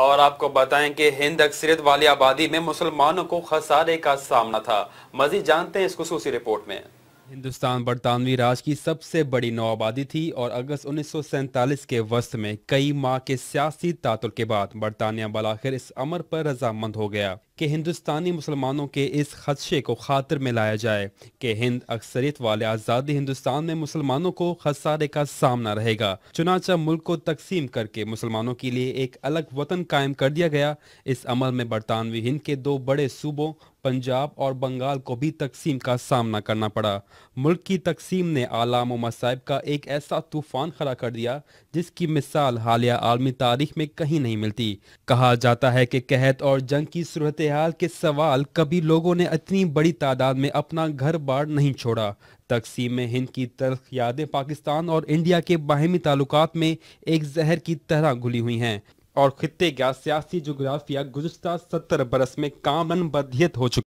اور آپ کو کو بتائیں کہ ہند اکثریت والی آبادی میں مسلمانوں خسارے کا سامنا تھا مزید جانتے ہیں اس خصوصی رپورٹ میں ہندوستان برطانوی راج کی سب سے بڑی نو آبادی تھی اور اگست انیس سو سینتالیس کے وسط میں کئی ماہ کے سیاسی تعطل کے بعد برطانیہ بالآخر اس امر پر رضامند ہو گیا کہ ہندوستانی مسلمانوں کے اس خدشے کو خاطر میں لائے جائے کہ ہند اکثریت والے آزادی ہندوستان میں مسلمانوں کو خسارے کا سامنا رہے گا چنانچہ ملک کو تقسیم کر کے مسلمانوں کے لیے ایک الگ وطن قائم کر دیا گیا اس عمل میں برطانوی ہند کے دو بڑے صوبوں پنجاب اور بنگال کو بھی تقسیم کا سامنا کرنا پڑا ملک کی تقسیم نے عالم و مصائب کا ایک ایسا طوفان کھڑا کر دیا جس کی مثال حالیہ عالمی تاریخ میں کہیں نہیں ملتی کہا جاتا ہے کہ قحط اور جنگ کی صورتحال صورتحال کے سوال کبھی لوگوں نے اتنی بڑی تعداد میں اپنا گھر بار نہیں چھوڑا تقسیم ہند کی تلخ یادیں پاکستان اور انڈیا کے باہمی تعلقات میں ایک زہر کی طرح گھلی ہوئی ہیں اور خطے کا سیاسی جغرافیہ گزشتہ ستر برس میں کامن بدھیت ہو چکا